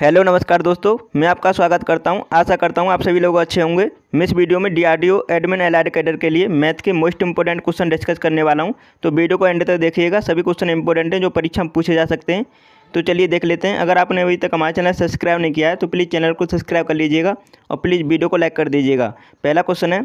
hello नमस्कार दोस्तों मैं आपका स्वागत करता हूं आशा करता हूं आप सभी लोग अच्छे होंगे मैं इस वीडियो में डीआरडीओ एडमिन एलाइड कैडर के लिए मैथ के मोस्ट इंपॉर्टेंट क्वेश्चन डिस्कस करने वाला हूं तो वीडियो को एंड तक देखिएगा सभी क्वेश्चन इंपॉर्टेंट हैं जो परीक्षा में पूछे जा सकते हैं तो चलिए देख लेते हैं अगर आपने अभी तक हमारे चैनल सब्सक्राइब नहीं किया है तो प्लीज़ चैनल को सब्सक्राइब कर लीजिएगा और प्लीज़ वीडियो को लाइक कर दीजिएगा पहला क्वेश्चन है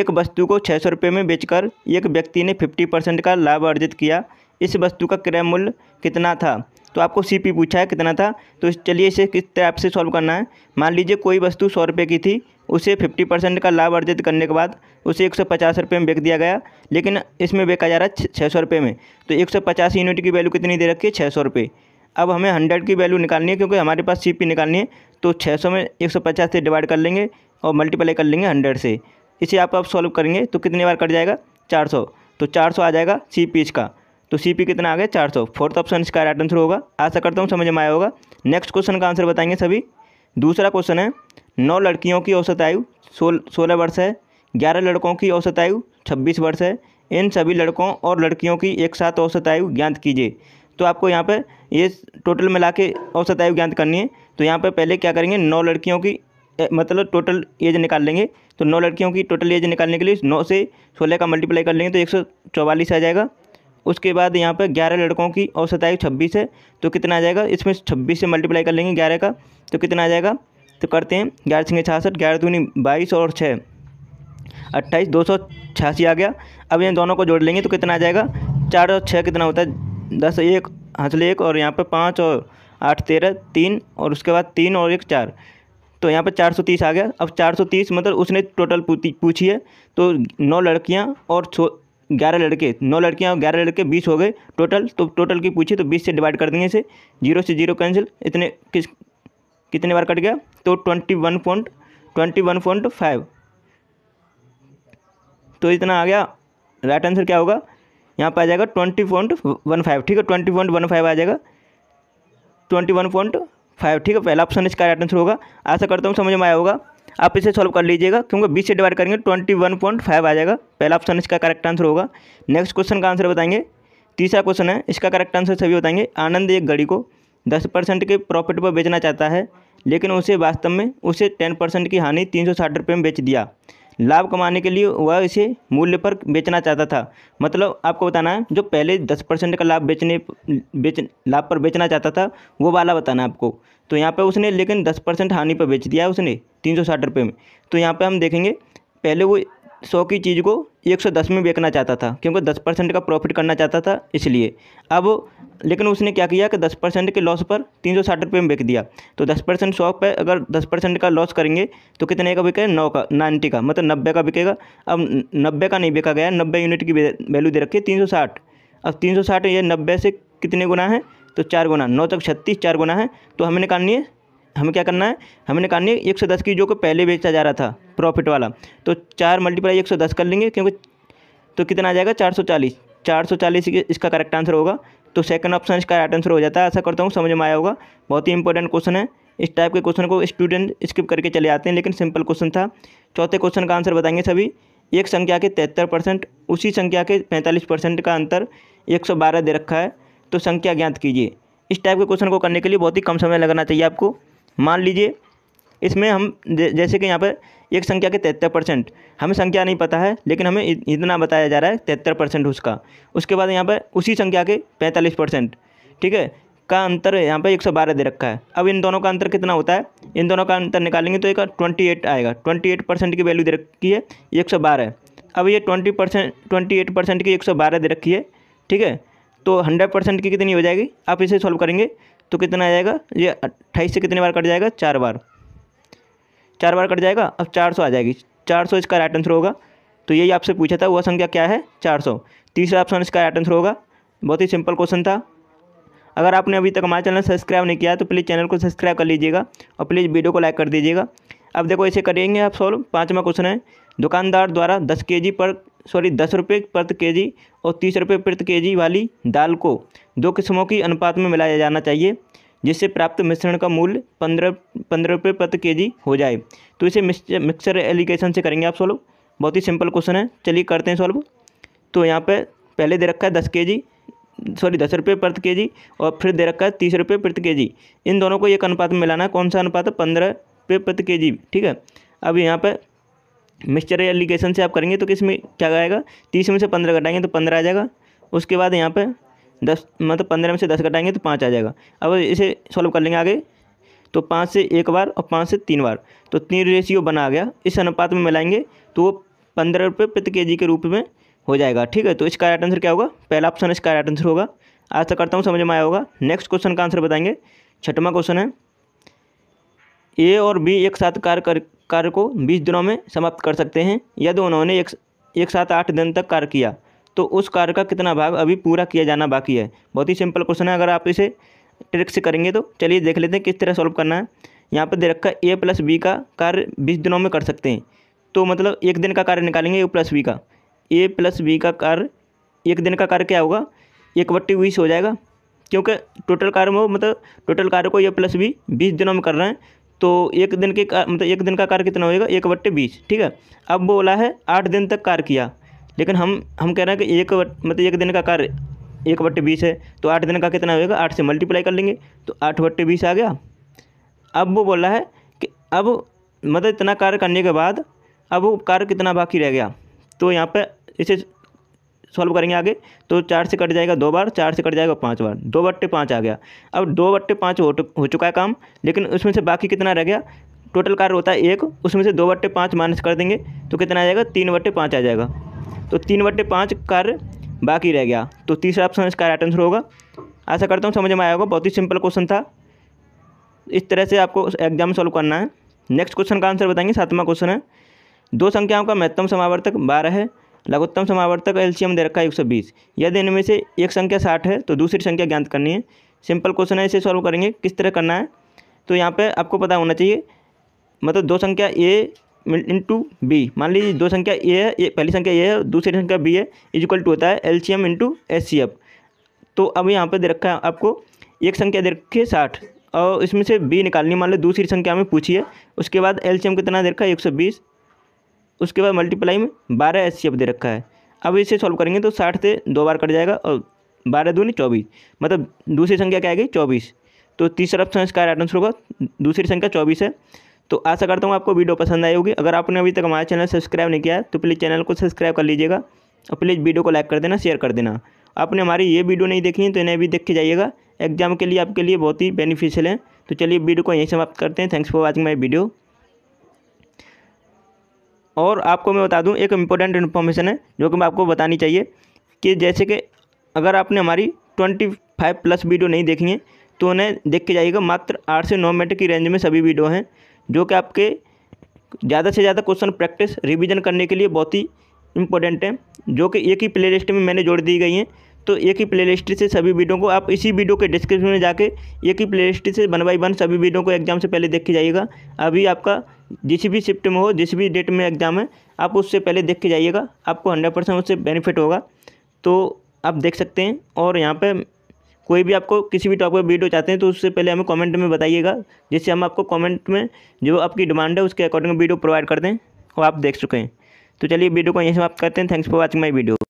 एक वस्तु को छः सौ रुपये में बेचकर एक व्यक्ति ने फिफ्टी परसेंट का लाभ अर्जित किया इस वस्तु का क्रय मूल्य कितना था तो आपको सी पी पूछा है कितना था तो चलिए इसे किस तरह आपसे सॉल्व करना है मान लीजिए कोई वस्तु सौ रुपये की थी उसे फिफ्टी परसेंट का लाभ अर्जित करने के बाद उसे एक सौ पचास रुपये में बेच दिया गया लेकिन इसमें बेचा जा रहा है छः सौ रुपये में तो एक सौ पचास यूनिट की वैल्यू कितनी दे रखी है छः सौ रुपये अब हमें हंड्रेड की वैल्यू निकालनी है क्योंकि हमारे पास सी पी निकालनी है तो छः सौ में एक सौ पचास से डिवाइड कर लेंगे और मल्टीप्लाई कर लेंगे हंड्रेड से इसे आप अब सॉल्व करेंगे तो कितनी बार कट जाएगा चार सौ तो चार सौ आ जाएगा सी पी तो सी पी कितना आ गया चार सौ फोर्थ ऑप्शन इसका राइट आंसर होगा आशा करता हूँ समझ में आया होगा नेक्स्ट क्वेश्चन का आंसर बताएंगे सभी दूसरा क्वेश्चन है नौ लड़कियों की औसत आयु सोल सोलह वर्ष है ग्यारह लड़कों की औसत आयु छब्बीस वर्ष है इन सभी लड़कों और लड़कियों की एक साथ औसत आयु ज्ञात कीजिए तो आपको यहाँ पर ये टोटल मिला के औसत आयु ज्ञात करनी है तो यहाँ पर पहले क्या करेंगे नौ लड़कियों की मतलब टोटल एज निकाल लेंगे तो नौ लड़कियों की टोटल एज निकालने के लिए नौ से सोलह का मल्टीप्लाई कर लेंगे तो एक सौ चौवालीस आ जाएगा उसके बाद यहाँ पर ग्यारह लड़कों की औसत आयु छब्बीस है तो कितना आ जाएगा इसमें छब्बीस से मल्टीप्लाई कर लेंगे ग्यारह का तो कितना आ जाएगा तो करते हैं ग्यारह छः छियासठ ग्यारह दूनी बाईस और छः अट्ठाईस दो सौ छियासी आ गया अब इन दोनों को जोड़ लेंगे तो कितना आ जाएगा चार और छः कितना होता है दस एक हंसले एक और यहाँ पर पाँच और आठ तेरह तीन और उसके बाद तीन और एक चार तो यहाँ पर चार सौ तीस आ गया अब चार सौ तीस मतलब उसने टोटल पूछी है तो नौ लड़कियाँ और ग्यारह लड़के नौ लड़कियाँ और ग्यारह लड़के बीस हो गए टोटल तो टोटल की पूछी तो बीस से डिवाइड कर देंगे इसे जीरो से जीरो कैंसिल इतने किस कितने बार कट गया तो twenty one point twenty one point five तो इतना आ गया राइट आंसर क्या होगा यहाँ पर आ जाएगा ट्वेंटी पॉइंट वन फाइव ठीक है ट्वेंटी पॉइंट वन फाइव आ जाएगा ट्वेंटी वन पॉइंट फाइव ठीक है पहला ऑप्शन इसका राइट आंसर होगा ऐसा करता हूँ समझ में आया होगा आप इसे सॉल्व कर लीजिएगा क्योंकि बीस से डिवाइड करेंगे ट्वेंटी वन पॉइंट फाइव आ जाएगा पहला ऑप्शन इसका करेक्ट आंसर होगा नेक्स्ट क्वेश्चन का आंसर बताएंगे तीसरा क्वेश्चन है इसका करेक्ट आंसर सभी बताएंगे आनंद एक घड़ी को दस परसेंट के प्रॉफिट पर बेचना चाहता है लेकिन उसे वास्तव में उसे टेन परसेंट की हानि तीन सौ साठ रुपये में बेच दिया लाभ कमाने के लिए वह इसे मूल्य पर बेचना चाहता था मतलब आपको बताना है जो पहले दस परसेंट का लाभ बेचने बेच लाभ पर बेचना चाहता था वो वाला बताना है आपको तो यहाँ पे उसने लेकिन दस परसेंट हानि पर बेच दिया उसने तीन सौ साठ रुपये में तो यहाँ पे हम देखेंगे पहले वो सौ की चीज़ को एक सौ दस में बेचना चाहता था क्योंकि दस परसेंट का प्रॉफिट करना चाहता था इसलिए अब लेकिन उसने क्या किया कि दस परसेंट के लॉस पर तीन सौ साठ रुपये में बेच दिया तो दस परसेंट सौ पे अगर दस परसेंट का लॉस करेंगे तो कितने का बिकेगा नौ का नाइन्टी का मतलब नब्बे का बिकेगा अब नब्बे का नहीं बिका गया नब्बे यूनिट की वैल्यू दे रखी है तीन सौ साठ अब तीन सौ साठ ये नब्बे से कितने गुना है तो चार गुना नौ तक छत्तीस चार गुना है तो हमने निकालनी है हमें क्या करना है हमें निकालनी है एक सौ दस की जो को पहले बेचा जा रहा था प्रॉफिट वाला तो चार मल्टीप्लाई एक सौ दस कर लेंगे क्योंकि तो कितना आ जाएगा चार सौ चालीस चार सौ चालीस इसका करेक्ट आंसर होगा तो सेकंड ऑप्शन इसका राइट आंसर हो जाता है ऐसा करता हूँ समझ में आया होगा बहुत ही इंपॉर्टेंट क्वेश्चन है इस टाइप के क्वेश्चन को स्टूडेंट स्किप करके चले आते हैं लेकिन सिंपल क्वेश्चन था चौथे क्वेश्चन का आंसर बताएंगे सभी एक संख्या के तिहत्तर परसेंट उसी संख्या के पैंतालीस परसेंट का अंतर एक सौ बारह दे रखा है तो संख्या ज्ञात कीजिए इस टाइप के क्वेश्चन को करने के लिए बहुत ही कम समय लगना चाहिए आपको मान लीजिए इसमें हम जैसे कि यहाँ पर एक संख्या के तिहत्तर परसेंट हमें संख्या नहीं पता है लेकिन हमें इतना बताया जा रहा है तिहत्तर परसेंट उसका उसके बाद यहाँ पर उसी संख्या के पैंतालीस परसेंट ठीक है का अंतर यहाँ पर एक सौ बारह दे रखा है अब इन दोनों का अंतर कितना होता है इन दोनों का अंतर निकालेंगे तो एक ट्वेंटी एट आएगा ट्वेंटी एट परसेंट की वैल्यू दे रखी है एक सौ बारह अब ये twenty percent twenty eight percent की एक सौ बारह दे रखी है ठीक है तो हंड्रेड परसेंट की कितनी हो जाएगी आप इसे सॉल्व करेंगे तो कितना आ जाएगा ये अट्ठाईस से कितने बार कट जाएगा चार बार चार बार कट जाएगा अब चार सौ आ जाएगी चार सौ इसका राइट आंसर होगा तो यही आपसे पूछा था वह संख्या क्या है चार सौ तीसरा ऑप्शन इसका राइट आंसर होगा बहुत ही सिंपल क्वेश्चन था अगर आपने अभी तक हमारा चैनल सब्सक्राइब नहीं किया तो प्लीज़ चैनल को सब्सक्राइब कर लीजिएगा और प्लीज़ वीडियो को लाइक कर दीजिएगा अब देखो ऐसे करेंगे आप सॉल्व पाँचवा क्वेश्चन है दुकानदार द्वारा दस के पर सॉरी दस रुपये प्रति के जी और तीस रुपये प्रति के जी वाली दाल को दो किस्मों की अनुपात में मिलाया जाना चाहिए जिससे प्राप्त मिश्रण का मूल्य पंद्रह पंद्रह रुपये प्रति के जी हो जाए तो इसे मिक्सर एलिगेशन से करेंगे आप सॉल्व बहुत ही सिंपल क्वेश्चन है चलिए करते हैं सॉल्व तो यहाँ पर पहले दे रखा है दस के जी सॉरी दस रुपये प्रति के जी और फिर दे रखा है तीस रुपये प्रति के जी इन दोनों को एक अनुपात में मिलाना है कौन सा अनुपात है पंद्रह रुपये प्रति के जी ठीक है अब यहाँ पर मिक्सचर या एलिगेशन से आप करेंगे तो किस में क्या आएगा तीस में से पंद्रह कटाएंगे तो पंद्रह आ जाएगा उसके बाद यहाँ पर दस मतलब पंद्रह में से दस कटाएंगे तो पाँच आ जाएगा अब इसे सॉल्व कर लेंगे आगे तो पाँच से एक बार और पाँच से तीन बार तो तीन रेशियो बना गया इस अनुपात में मिलाएंगे तो वो पंद्रह रुपये प्रति के जी के रूप में हो जाएगा ठीक है तो इसका राइट आंसर क्या होगा पहला ऑप्शन इसका राइट आंसर होगा आशा करता हूँ समझ में आया होगा नेक्स्ट क्वेश्चन का आंसर बताएंगे छठवा क्वेश्चन है ए और बी एक साथ कार्य कर कार्य को बीस दिनों में समाप्त कर सकते हैं यदि उन्होंने एक एक साथ आठ दिन तक कार्य किया तो उस कार्य का कितना भाग अभी पूरा किया जाना बाकी है बहुत ही सिंपल क्वेश्चन है अगर आप इसे ट्रिक से करेंगे तो चलिए देख लेते हैं किस तरह सॉल्व करना है यहाँ पर दे रखा है ए प्लस बी का कार्य बीस दिनों में कर सकते हैं तो मतलब एक दिन का कार्य निकालेंगे ए प्लस बी का ए प्लस बी का कार्य एक दिन का कार्य क्या होगा एक बट्टी बीस हो जाएगा क्योंकि टोटल कार्य में मतलब टोटल कार्य को ए प्लस बी बीस दिनों में कर रहे हैं तो एक दिन के मतलब एक दिन का कार्य कितना होएगा एक बट्टे बीस ठीक है अब बोला है आठ दिन तक कार्य किया लेकिन हम हम कह रहे हैं कि एक मतलब एक दिन का कार्य एक बट्टे बीस है तो आठ दिन का कितना होएगा आठ से मल्टीप्लाई कर लेंगे तो आठ बट्टे बीस आ गया अब वो बोला है कि अब मतलब इतना कार्य करने के बाद अब वो कार्य कितना बाकी रह गया तो यहाँ पर इसे सॉल्व करेंगे आगे तो चार से कट जाएगा दो बार चार से कट जाएगा पाँच बार दो बट्टे पाँच आ गया अब दो बट्टे पाँच हो, हो चुका है काम लेकिन उसमें से बाकी कितना रह गया टोटल कार्य होता है एक उसमें से दो बट्टे पाँच माइनस कर देंगे तो कितना आ जाएगा तीन बट्टे पाँच आ जाएगा तो तीन बट्टे पाँच कार्य बाकी रह गया तो तीसरा ऑप्शन इसका राइट आंसर होगा ऐसा करता हूँ समझ में आया होगा बहुत ही सिंपल क्वेश्चन था इस तरह से आपको एग्जाम सॉल्व करना है नेक्स्ट क्वेश्चन का आंसर बताएंगे सातवां क्वेश्चन है दो संख्याओं का महत्तम समावर्तक बारह है लघुत्तम समावर्तक एलसीएम दे रखा है एक सौ बीस यदि इनमें से एक संख्या साठ है तो दूसरी संख्या ज्ञात करनी है सिंपल क्वेश्चन है इसे सॉल्व करेंगे किस तरह करना है तो यहाँ पे आपको पता होना चाहिए मतलब दो संख्या ए इंटू बी मान लीजिए दो संख्या ए है ए पहली संख्या ए है दूसरी संख्या बी है इक्वल टू होता है L C M into S C F तो अब यहाँ पर दे रखा है आपको एक संख्या दे रखी है साठ और इसमें से बी निकालनी मान लो दूसरी संख्या में पूछिए उसके बाद एल सी एम कितना दे रखा है एक सौ बीस उसके बाद मल्टीप्लाई में बारह एस सी दे रखा है अब इसे सॉल्व करेंगे तो साठ से दो बार कट जाएगा और बारह दूनी चौबीस मतलब दूसरी संख्या क्या आएगी चौबीस तो तीसरा ऑप्शन इसका राइट आंसर होगा दूसरी संख्या चौबीस है तो आशा करता हूँ आपको वीडियो पसंद आई होगी अगर आपने अभी तक हमारा चैनल सब्सक्राइब नहीं किया है तो प्लीज़ चैनल को सब्सक्राइब कर लीजिएगा और प्लीज़ वीडियो को लाइक कर देना शेयर कर देना आपने हमारी ये वीडियो नहीं देखी है तो इन्हें भी देख के जाइएगा एग्जाम के लिए आपके लिए बहुत ही बेनिफिशियल है तो चलिए वीडियो को यहीं समाप्त करते हैं thanks for watching my video और आपको मैं बता दूं एक इम्पोर्टेंट इन्फॉर्मेशन है जो कि मैं आपको बतानी चाहिए कि जैसे कि अगर आपने हमारी ट्वेंटी फाइव प्लस वीडियो नहीं देखी है तो उन्हें देख के जाइएगा मात्र आठ से नौ मिनट की रेंज में सभी वीडियो हैं जो कि आपके ज़्यादा से ज़्यादा क्वेश्चन प्रैक्टिस रिविजन करने के लिए बहुत ही इम्पोर्टेंट है जो कि एक ही प्ले में मैंने जोड़ दी गई हैं तो एक ही प्ले से सभी वीडियो को आप इसी वीडियो के डिस्क्रिप्शन में जाके एक ही प्ले से वन बाई वन सभी वीडियो को एग्जाम से पहले देख के जाइएगा अभी आपका जिस भी शिफ्ट में हो जिस भी डेट में एग्ज़ाम है आप उससे पहले देख के जाइएगा आपको हंड्रेड परसेंट उससे बेनिफिट होगा तो आप देख सकते हैं और यहाँ पर कोई भी आपको किसी भी टॉपिक पर वीडियो चाहते हैं तो उससे पहले हमें कमेंट में बताइएगा जिससे हम आपको कमेंट में जो आपकी डिमांड है उसके अकॉर्डिंग वीडियो प्रोवाइड कर दें और आप देख चुके हैं तो चलिए वीडियो को यहीं से आप करते हैं thanks for watching my video